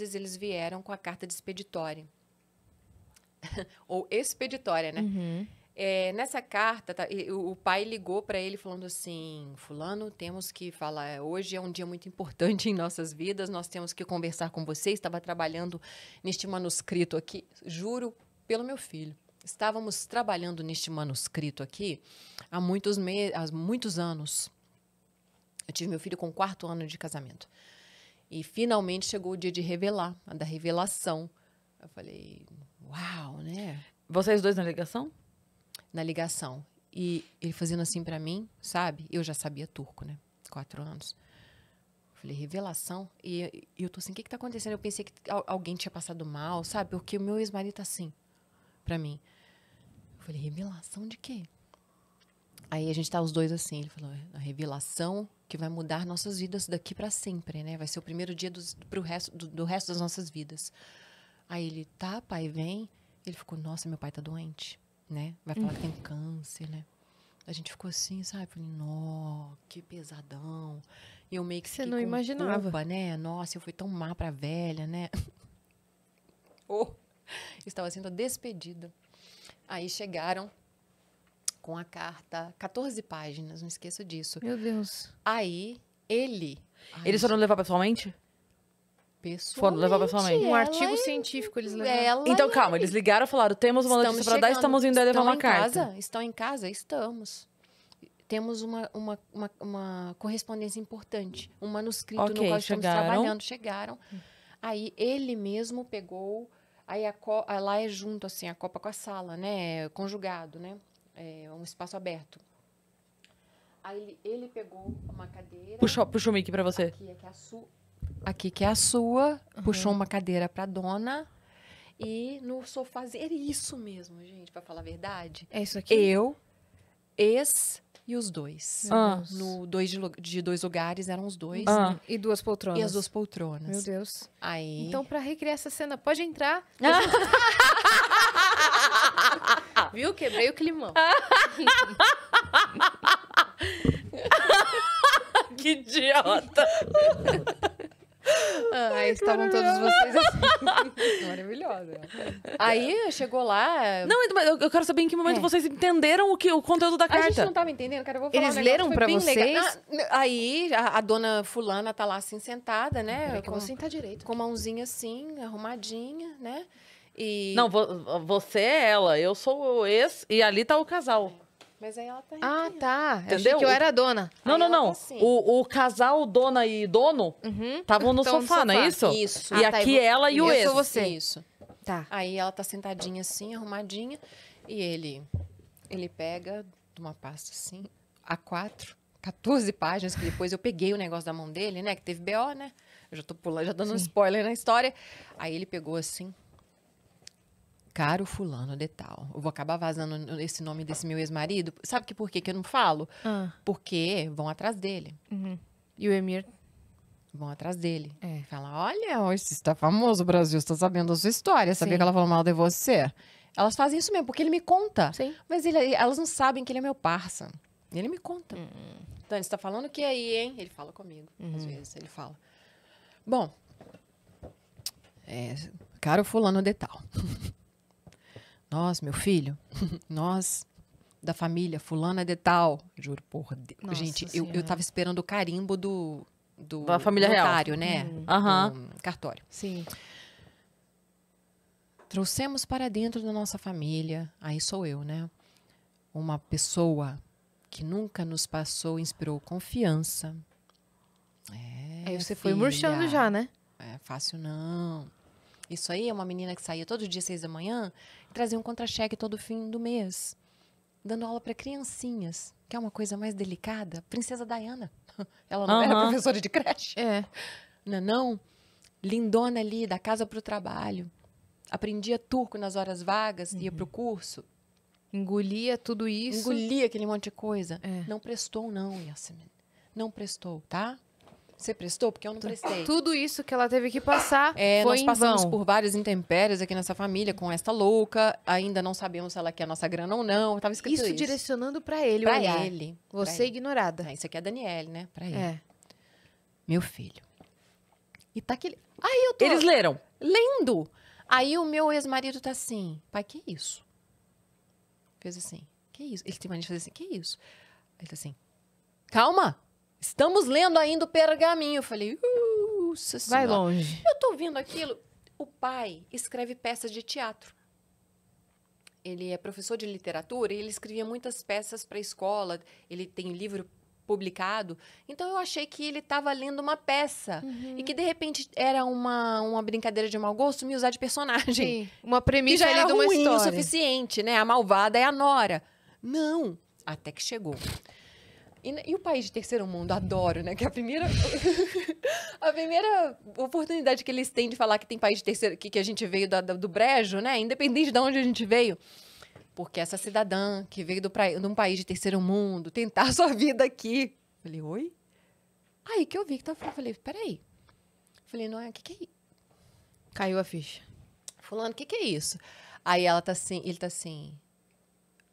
vezes eles vieram com a carta de expeditória. Ou expeditória, né? Uhum. É, nessa carta, tá, o pai ligou para ele falando assim: Fulano, temos que falar. Hoje é um dia muito importante em nossas vidas, nós temos que conversar com você. Estava trabalhando neste manuscrito aqui, juro pelo meu filho. Estávamos trabalhando neste manuscrito aqui há muitos, me há muitos anos. Eu tive meu filho com o quarto ano de casamento. E finalmente chegou o dia de revelar, a da revelação. Eu falei, uau, né? Vocês dois na ligação? Na ligação. E ele fazendo assim para mim, sabe? Eu já sabia turco, né? Quatro anos. Eu falei, revelação? E, e eu tô assim, o que que tá acontecendo? Eu pensei que alguém tinha passado mal, sabe? Porque o meu ex-marido tá assim, pra mim. Eu falei, revelação de quê? Aí a gente tá os dois assim, ele falou, é a revelação que vai mudar nossas vidas daqui para sempre, né? Vai ser o primeiro dia do, pro resto, do, do resto das nossas vidas. Aí ele, tá, pai, vem. Ele ficou, nossa, meu pai tá doente, né? Vai falar uhum. que tem uhum. câncer, né? A gente ficou assim, sabe? Falei, nó, que pesadão. E eu meio que Você não imaginava. Culpa, né? Nossa, eu fui tão má pra velha, né? oh, estava sendo despedida. Aí chegaram com a carta, 14 páginas, não esqueço disso. Meu Deus. Aí, ele. Eles foram levar pessoalmente? pessoalmente. Foram levar pessoalmente. Um artigo científico eles levaram. então, calma, eles ligaram e falaram: temos uma notícia para dar, estamos indo levar uma carta. Casa? Estão em casa? Estamos. Temos uma, uma, uma, uma correspondência importante, um manuscrito okay, no qual estamos trabalhando. Chegaram. Aí ele mesmo pegou. Aí a co... lá é junto, assim, a copa com a sala, né? Conjugado, né? é, um espaço aberto. Aí ele, ele pegou uma cadeira. Puxou, puxou o mic para você. Aqui, aqui, é a sua. Aqui que é a sua. Uhum. Puxou uma cadeira para dona. E no sofá. Era isso mesmo, gente, para falar a verdade. É isso aqui? Eu, ex e os dois. Ah. No dois de, de, dois lugares eram os dois. Ah. Né? E duas poltronas. E as duas poltronas. Meu Deus. Aí. Então, para recriar essa cena, pode entrar. Ah. Viu? Quebrei o climão. que idiota! Aí estavam todos vocês assim. Maravilhosa. Aí chegou lá. É não, mas eu quero saber em que momento é. vocês entenderam o, que, o conteúdo da carta. A gente não tava entendendo, cara. Eu vou falar Eles um leram para vocês. Ah, aí a, a, dona fulana tá lá assim sentada, né? Com, como sentar direito. Com mãozinha assim, arrumadinha, né? E... Não, vo você é ela, eu sou o ex e ali tá o casal. Mas aí ela tá Ah, tá. Eu Entendeu? que eu era dona. Não, aí não, não. Tá assim. o, o casal dona e dono estavam uhum. no, sofá, no sofá, não é isso? Isso. E ah, tá, aqui eu... ela e, o ex. Eu sou você. Isso. Tá. Aí ela tá sentadinha assim, arrumadinha, e ele ele pega de uma pasta assim, a quatro, 14 páginas, que depois eu peguei o negócio da mão dele, né, que teve BO, né? Eu já tô pulando, já dando Sim. um spoiler na história. Aí ele pegou assim, caro fulano de tal. Eu vou acabar vazando esse nome desse meu ex-marido. Sabe que por quê que eu não falo? Ah. Porque vão atrás dele. Uhum. E o Emir vão atrás dele. É. Fala, olha, você está famoso, o Brasil, está sabendo a sua história. Sabia Sim. que ela falou mal de você? Elas fazem isso mesmo, porque ele me conta. Sim. Mas ele, elas não sabem que ele é meu parça. Ele me conta. Uhum. Então, ele está falando o que aí, hein? Ele fala comigo, uhum. às vezes. Ele fala. Bom, é, caro fulano de tal. Nós, meu filho, nós da família, fulana de tal. Juro, porra. Nossa gente, eu, eu tava esperando o carimbo do. do da família notário, real. né? Hum. Uhum. cartório. Sim. Trouxemos para dentro da nossa família, aí sou eu, né? Uma pessoa que nunca nos passou, inspirou confiança. É, aí você filha, foi murchando já, né? É fácil não. Isso aí é uma menina que saía todo dia seis da manhã e trazia um contra-cheque todo fim do mês, dando aula para criancinhas, que é uma coisa mais delicada. Princesa Diana. Ela não uhum. era professora de creche. É. Não, é não. Lindona ali, da casa para o trabalho. Aprendia turco nas horas vagas, uhum. ia para o curso. Engolia tudo isso. Engolia aquele monte de coisa. É. Não prestou, não, Yasmin. Não prestou, tá? Você prestou? Porque eu não prestei. Tudo isso que ela teve que passar é, foi Nós passamos por várias intempéries aqui nessa família com esta louca. Ainda não sabemos se ela quer a nossa grana ou não. Eu tava escrito isso. Isso direcionando para ele. Para ele. Você pra ignorada. Ele. Ah, é, isso aqui é a Daniele, né? Para ele. É. Meu filho. E tá aquele... Aí eu tô... Eles leram. Lendo. Aí o meu ex-marido tá assim. Pai, que é isso? Fez assim. Que é isso? Ele tem mania de fazer assim. Que é isso? Ele tá assim. Calma. Estamos lendo ainda o pergaminho. Eu falei, uh, Nossa Vai longe. Eu tô ouvindo aquilo. O pai escreve peças de teatro. Ele é professor de literatura e ele escrevia muitas peças para escola. Ele tem livro publicado. Então eu achei que ele estava lendo uma peça uhum. e que de repente era uma, uma brincadeira de mau gosto me usar de personagem. Sim, uma premissa que de uma ruim história. o suficiente, né? A malvada é a Nora. Não, até que chegou. E, né, e, o país de terceiro mundo, adoro, né? Que é a primeira. a primeira oportunidade que eles têm de falar que tem país de terceiro. que, que a gente veio da, da, do brejo, né? Independente de onde a gente veio. Porque essa cidadã que veio do pra, de um país de terceiro mundo tentar sua vida aqui. Falei, oi? Aí que eu vi que tava tá falando, falei, peraí. Falei, não é, o que que é isso? Caiu a ficha. Fulano, o que que é isso? Aí ela tá assim, ele tá assim,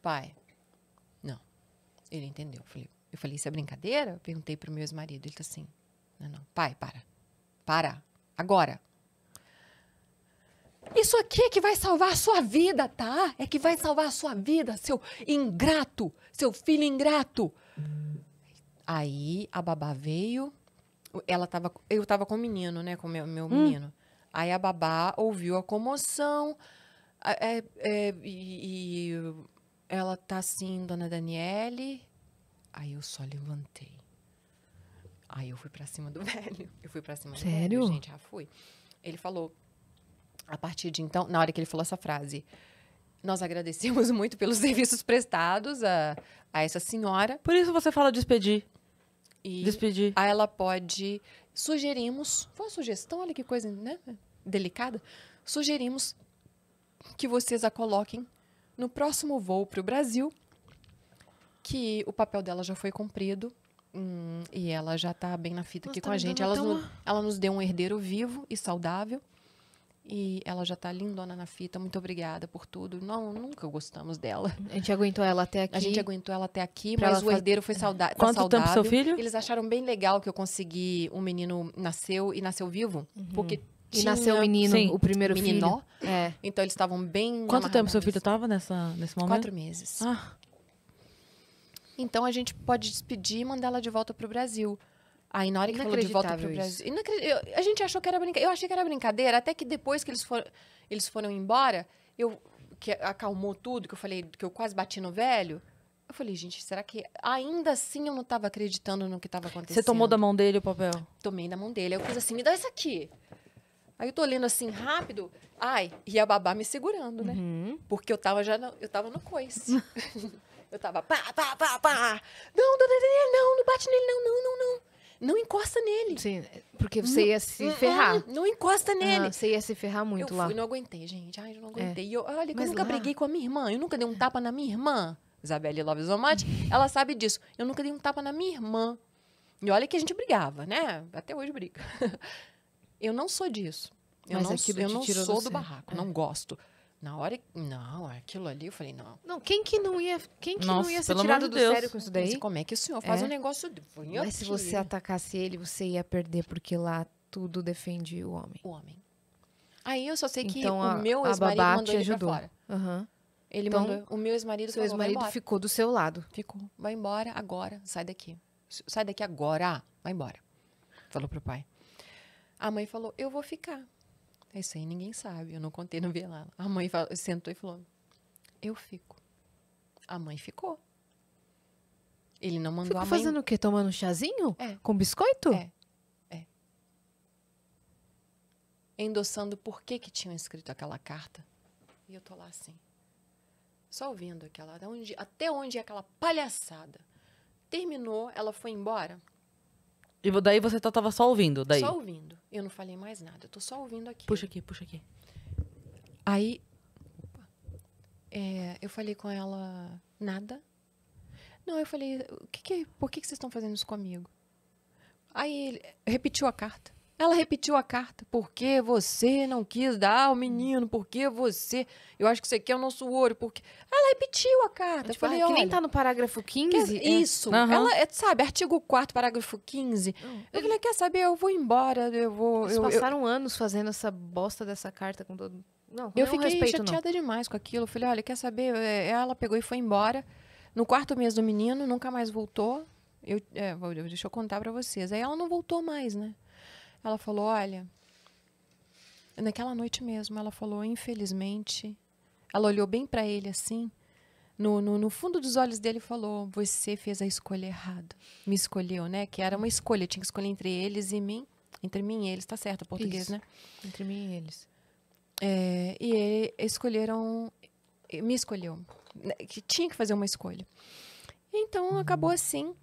pai, não. Ele entendeu. Falei, eu falei, isso é brincadeira? Eu perguntei pro meu ex-marido. Ele tá assim, não, não, pai, para. Para. Agora. Isso aqui é que vai salvar a sua vida, tá? É que vai salvar a sua vida, seu ingrato, seu filho ingrato. Aí a babá veio, ela tava, eu tava com o menino, né, com meu, meu hum. menino. Aí a babá ouviu a comoção é, é, e, e ela tá assim, dona Daniele, Aí eu só levantei. Aí eu fui para cima do velho. Eu fui para cima Sério? do velho. Gente, já fui. Ele falou, a partir de então, na hora que ele falou essa frase, nós agradecemos muito pelos serviços prestados a, a essa senhora. Por isso você fala despedir. E despedir. Aí ela pode. Sugerimos. Foi uma sugestão, olha que coisa, né? Delicada. Sugerimos que vocês a coloquem no próximo voo para o Brasil que o papel dela já foi cumprido. Hum, e ela já está bem na fita Nossa, aqui tá com a gente. Ela, ela nos deu um herdeiro vivo e saudável. E ela já tá lindona na fita. Muito obrigada por tudo. Não, nunca gostamos dela. A gente aguentou ela até aqui. A gente aguentou ela até aqui, mas o herdeiro faz... foi saudável. Tá Quanto tá saudável. tempo seu filho? Eles acharam bem legal que eu consegui. Um menino nasceu e nasceu vivo. Uhum. Porque e tinha... nasceu o menino, Sim. o primeiro menino. filho. É. Então eles estavam bem. Quanto tempo seu filho estava nessa, nesse momento? Quatro meses. Ah. Então a gente pode despedir e mandar ela de volta para o Brasil. Aí na hora que falou de volta pro Brasil. Eu, a gente achou que era brincadeira. Eu achei que era brincadeira, até que depois que eles foram, eles foram embora, eu que acalmou tudo, que eu falei, que eu quase bati no velho. Eu falei, gente, será que ainda assim eu não estava acreditando no que estava acontecendo? Você tomou da mão dele o papel? Tomei da mão dele. Aí eu fiz assim, me dá isso aqui. Aí eu tô lendo assim rápido, ai, e a babá me segurando, né? Uhum. Porque eu tava já no, eu tava no coice. Eu tava pá, pá, pá, pá. Não, não, não, não, não bate nele, não, não, não, não. Não encosta nele. Sim, porque você não, ia se hum, hum, ferrar. Não, hum, não encosta nele. você ia se ferrar muito eu lá. Eu não aguentei, gente. Ai, eu não é. aguentei. É. E eu, olha, eu nunca lá... briguei com a minha irmã. Eu nunca dei um tapa na minha irmã. Isabelle Love Omate, ela sabe disso. Eu nunca dei um tapa na minha irmã. E olha que a gente brigava, né? Até hoje briga. eu não sou disso. Eu Mas não, eu não sou do, do barraco, é. não gosto. Na hora, não, aquilo ali, eu falei, não. Não, quem que não ia, quem que Nossa, não ia ser tirado do Deus. sério com isso daí? como é que o senhor faz é. um negócio Mas se você atacasse ele, você ia perder, porque lá tudo defende o homem. O homem. Aí eu só sei que então, o a, meu ex-marido mandou ele ajudou. pra fora. Uhum. Ele então, mandou, o meu ex-marido Seu ex-marido ficou do seu lado. Ficou. Vai embora agora, sai daqui. Sai daqui agora, vai embora. Falou pro pai. A mãe falou, eu vou ficar. É isso aí ninguém sabe, eu não contei não vi lá. A mãe falou, sentou e falou: Eu fico. A mãe ficou. Ele não mandou Ficou a mãe. fazendo o quê? Tomando chazinho? É. Com biscoito? É. é. Endossando por que que tinham escrito aquela carta. E eu tô lá assim. Só ouvindo aquela. Até onde, até onde é aquela palhaçada? Terminou, ela foi embora. E daí você tá, tava só ouvindo? Daí. Só ouvindo. Eu não falei mais nada. Eu tô só ouvindo aqui. Puxa aqui, puxa aqui. Aí. É, eu falei com ela nada. Não, eu falei, o que que, por que, que vocês estão fazendo isso comigo? Aí ele repetiu a carta. Ela repetiu a carta. Por que você não quis dar ao menino? Por que você. Eu acho que você quer o nosso ouro. Porque... Ela repetiu a carta. Eu tipo, falei, ah, que nem tá no parágrafo 15. Quer... É... Isso. Uhum. Ela, é, sabe, artigo 4, parágrafo 15. Hum. Eu falei, quer saber? Eu vou embora. Eu vou. Eles eu, passaram eu... anos fazendo essa bosta dessa carta com todo. Não, eu fiquei respeito, chateada não. demais com aquilo. Eu falei, olha, quer saber? É, ela pegou e foi embora. No quarto mês do menino, nunca mais voltou. Eu, é, deixa eu contar para vocês. Aí ela não voltou mais, né? Ela falou: Olha, naquela noite mesmo, ela falou: Infelizmente, ela olhou bem para ele assim, no, no, no, fundo dos olhos dele falou: Você fez a escolha errada. Me escolheu, né? Que era uma escolha, tinha que escolher entre eles e mim. Entre mim e eles, tá certo, português, Isso. né? Entre mim e eles. É, e escolheram. Me escolheu. Né, que tinha que fazer uma escolha. Então acabou uhum. assim.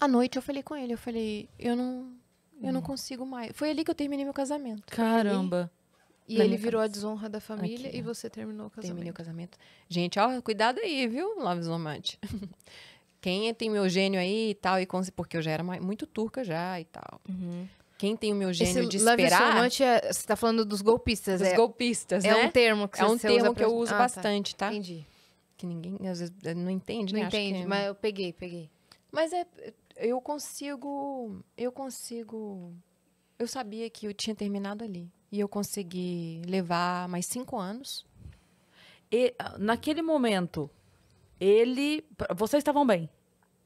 À noite eu falei com ele: Eu falei, eu não eu não uhum. consigo mais. Foi ali que eu terminei meu casamento. Caramba. E, e é ele virou cabeça. a desonra da família Aqui, e você terminou o casamento. Terminei o casamento. Gente, ó, cuidado aí, viu, Love Romante. Quem tem meu gênio aí e tal, e porque eu já era muito turca já e tal. Uhum quem tem o meu gênio Esse de esperar. Esse é, você tá falando dos golpistas, dos é? golpistas, é né? É um termo que é você É um termo usa que pra... eu uso ah, tá. bastante, tá. tá? Entendi. Que ninguém às vezes não entende, não né? Não entende, é mas eu peguei, peguei. Mas é eu consigo. Eu consigo. Eu sabia que eu tinha terminado ali. E eu consegui levar mais cinco anos. E, ah, naquele momento, ele. Vocês estavam bem?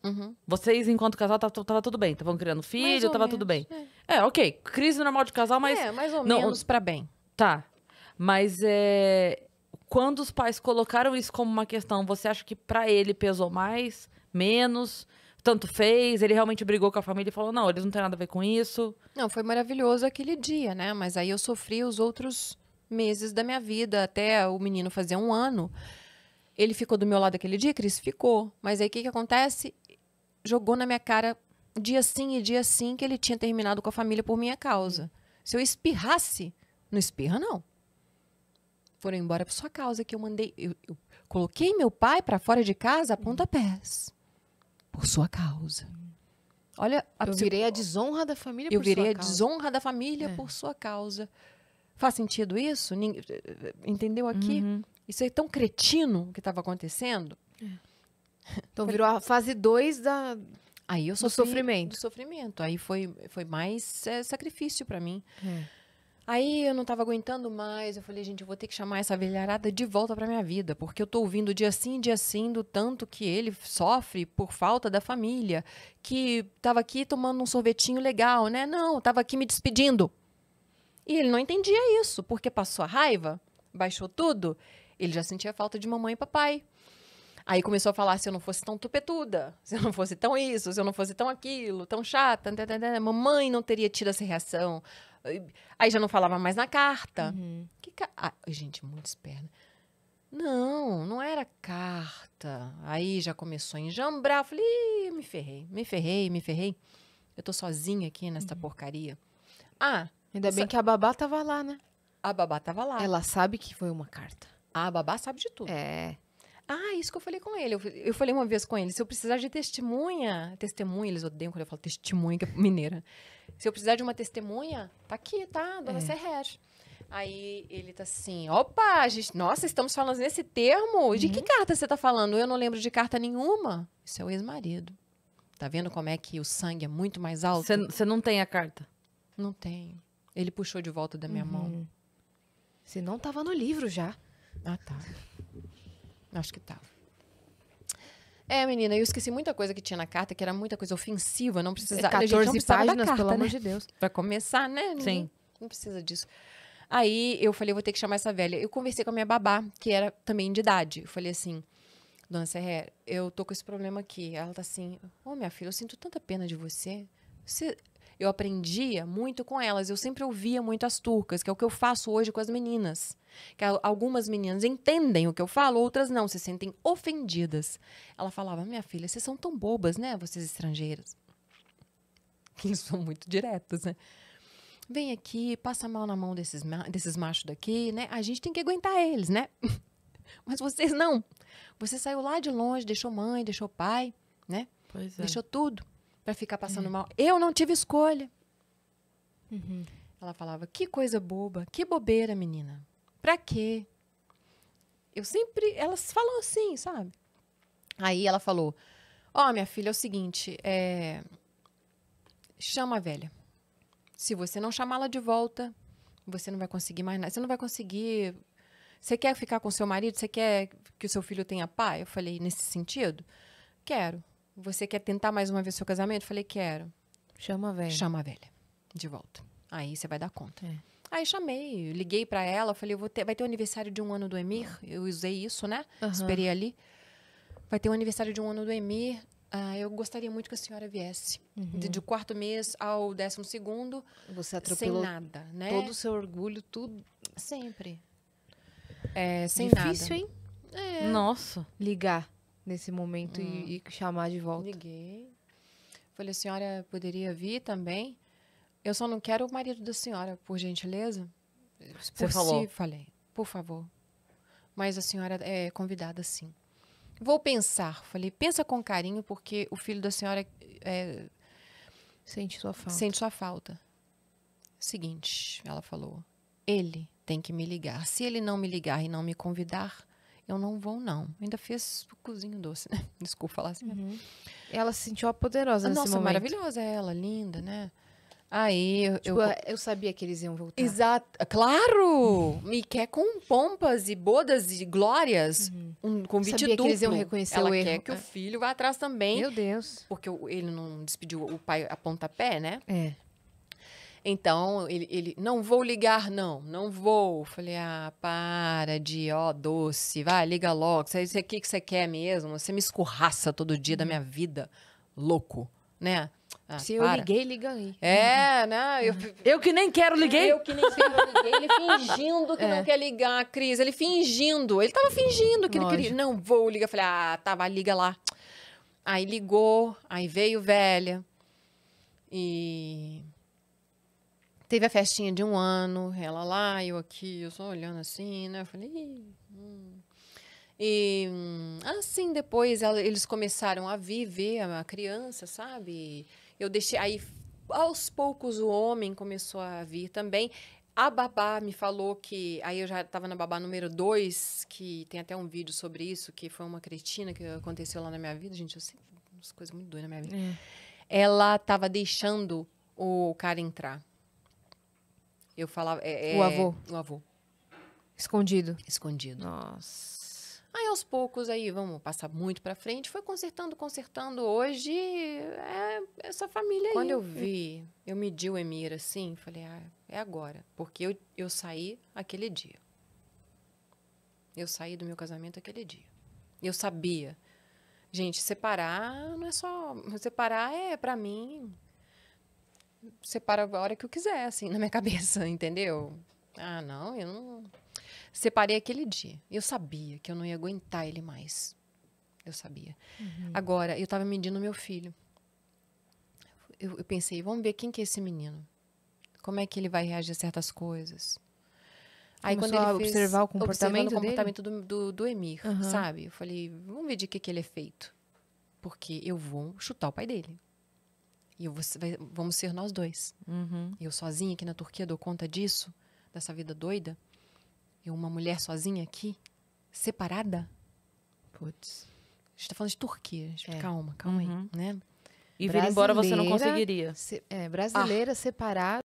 Uhum. Vocês, enquanto casal, tá, tava, tudo bem. Estavam criando filho, tava menos, tudo bem. É. é. ok. Crise normal de casal, mas. É, mais ou não, menos pra bem. Tá. Mas é. Quando os pais colocaram isso como uma questão, você acha que para ele pesou mais, menos? tanto fez, ele realmente brigou com a família e falou: não, eles não têm nada a ver com isso. Não, foi maravilhoso aquele dia, né? Mas aí eu sofri os outros meses da minha vida, até o menino fazer um ano. Ele ficou do meu lado aquele dia, Cris? Ficou. Mas aí o que, que acontece? Jogou na minha cara dia sim e dia sim que ele tinha terminado com a família por minha causa. Se eu espirrasse, não espirra, não. Foram embora por sua causa, que eu mandei. Eu, eu coloquei meu pai para fora de casa a pontapés por sua causa. Olha, eu virei a desonra da família eu por sua causa. Eu virei a desonra da família é. por sua causa. Faz sentido isso? Entendeu aqui? Uhum. Isso é tão cretino que estava acontecendo. É. Então virou a fase 2 da Aí eu sofri, do sofrimento. Do sofrimento. Aí foi, foi mais é, sacrifício para mim. É. Aí eu não estava aguentando mais, eu falei, gente, eu vou ter que chamar essa velharada de volta pra minha vida, porque eu estou ouvindo dia sim, dia sim, do tanto que ele sofre por falta da família, que estava aqui tomando um sorvetinho legal, né? Não, estava aqui me despedindo. E ele não entendia isso, porque passou a raiva, baixou tudo, ele já sentia falta de mamãe e papai. Aí começou a falar se eu não fosse tão tupetuda, se eu não fosse tão isso, se eu não fosse tão aquilo, tão chata, mamãe não teria tido essa reação. Aí já não falava mais na carta. Uhum. Que ca... ah, gente, muito esperta. Não, não era carta. Aí já começou a enjambrar. Eu falei, me ferrei, me ferrei, me ferrei. Eu tô sozinha aqui nesta uhum. porcaria. Ah, ainda essa... bem que a babá tava lá, né? A babá tava lá. Ela sabe que foi uma carta. A babá sabe de tudo. É. Ah, isso que eu falei com ele. Eu, eu falei uma vez com ele, se eu precisar de testemunha, testemunha, eles odeiam quando eu falo testemunha, que é mineira. Se eu precisar de uma testemunha, tá aqui, tá? Dona é. Serrer. Aí ele tá assim, opa, gente, nossa, estamos falando nesse termo? De uhum. que carta você tá falando? Eu não lembro de carta nenhuma. Isso é o ex-marido. Tá vendo como é que o sangue é muito mais alto? Você não tem a carta? Não tem. Ele puxou de volta da minha uhum. mão. Se não, tava no livro já. Ah, tá. Acho que tava. É, menina, eu esqueci muita coisa que tinha na carta, que era muita coisa ofensiva, não precisava. 14 gente não precisava páginas, carta, pelo né? amor de Deus. Pra começar, né? Sim. não precisa disso. Aí eu falei, vou ter que chamar essa velha. Eu conversei com a minha babá, que era também de idade. Eu falei assim, dona Serré, eu tô com esse problema aqui. Ela tá assim, ô oh, minha filha, eu sinto tanta pena de você. Você eu aprendia muito com elas. Eu sempre ouvia muito as turcas, que é o que eu faço hoje com as meninas. Que algumas meninas entendem o que eu falo, outras não, se sentem ofendidas. Ela falava: Minha filha, vocês são tão bobas, né, vocês estrangeiras? Eles são muito diretos, né? Vem aqui, passa mal na mão desses, desses machos daqui, né? A gente tem que aguentar eles, né? Mas vocês não. Você saiu lá de longe, deixou mãe, deixou pai, né? Pois é. Deixou tudo para ficar passando hum. mal. Eu não tive escolha. Uhum. Ela falava: que coisa boba, que bobeira, menina. Pra quê? Eu sempre. Elas falam assim, sabe? Aí ela falou: Ó, oh, minha filha, é o seguinte, é... chama a velha. Se você não chamá-la de volta, você não vai conseguir mais nada. Você não vai conseguir. Você quer ficar com seu marido? Você quer que o seu filho tenha pai? Eu falei: Nesse sentido? Quero. Você quer tentar mais uma vez seu casamento? Eu falei, quero. Chama a velha. Chama a velha. De volta. Aí você vai dar conta. É. Aí chamei, liguei para ela, falei, vou ter, vai ter o aniversário de um ano do Emir. Eu usei isso, né? Uhum. Esperei ali. Vai ter o aniversário de um ano do Emir. Ah, eu gostaria muito que a senhora viesse. Uhum. De, de quarto mês ao décimo segundo. Você atropelou sem nada, né? Todo o seu orgulho, tudo. Sempre. É, sem Difícil, nada. Difícil, hein? É. Nossa. Ligar nesse momento hum. e, e, chamar de volta. Liguei. Falei, a senhora poderia vir também? Eu só não quero o marido da senhora, por gentileza. Se Você falou? Falei, por favor. Mas a senhora é convidada sim. Vou pensar. Falei, pensa com carinho, porque o filho da senhora é, sente sua falta. Sente sua falta. Seguinte, ela falou, ele tem que me ligar. Se ele não me ligar e não me convidar, eu não vou, não. Ainda fez o cozinho doce, né? Desculpa falar assim. Uhum. Ela se sentiu poderosa Nossa, momento. maravilhosa ela, linda, né? Aí eu, tipo, eu, é, eu. sabia que eles iam voltar. Exato. Claro! Uhum. Me quer com pompas e bodas e glórias. Uhum. Um convite sabia duplo. que eles iam reconhecer Ela o erro. quer que o é. filho vá atrás também. Meu Deus. Porque ele não despediu o pai a pontapé, né? É. Então, ele, ele, não vou ligar, não, não vou. Falei, ah, para de, ó, doce, vai, liga logo. Isso é aqui que você quer mesmo? Você me escorraça todo dia da uhum. minha vida. Louco, né? Ah, Se para. eu liguei, liga aí. É, uhum. né? Eu, uhum. eu que nem quero, liguei. Eu que nem quero, liguei. Ele fingindo que é. não quer ligar, Cris. Ele fingindo. Ele tava fingindo que Lógico. ele queria. Não, vou ligar. Falei, ah, tá, vai, liga lá. Aí ligou, aí veio velha. E Teve a festinha de um ano, ela lá, eu aqui, eu só olhando assim, né? Eu falei. hum. E hum, assim depois ela, eles começaram a viver a, criança, sabe? Eu deixei. Aí aos poucos o homem começou a vir também. A babá me falou que. Aí eu já estava na babá número 2, que tem até um vídeo sobre isso, que foi uma cretina que aconteceu lá na minha vida. Gente, eu sei umas coisas muito doidas na minha vida. É. Ela estava deixando o cara entrar. Eu falava. É, o é avô? O avô. Escondido. Escondido. Nossa. Aí aos poucos aí, vamos passar muito para frente, foi consertando, consertando. Hoje é essa família Quando aí. Quando eu vi, eu medi o Emir assim, falei, ah, é agora. Porque eu, eu saí aquele dia. Eu saí do meu casamento aquele dia. Eu sabia. Gente, separar não é só. Separar é, para mim, separa a hora que eu quiser, assim, na minha cabeça, entendeu? Ah, não, eu não. Separei aquele dia. Eu sabia que eu não ia aguentar ele mais. Eu sabia. Uhum. Agora, eu estava medindo meu filho. Eu, eu, pensei, vamos ver quem que é esse menino. Como é que ele vai reagir a certas coisas. Aí Começou quando ele fez, observar o comportamento, o comportamento do, do, do, Emir, uhum. sabe? Eu falei, vamos ver de que, que ele é feito. Porque eu vou chutar o pai dele. E vai, vamos ser nós dois. Uhum. Eu sozinha aqui na Turquia dou conta disso, dessa vida doida. Eu, uma mulher sozinha aqui, separada. Putz. A gente tá falando de Turquia. Gente. É. Calma, calma uhum. aí, né? E vir embora você não conseguiria. Se, é, brasileira ah. separada.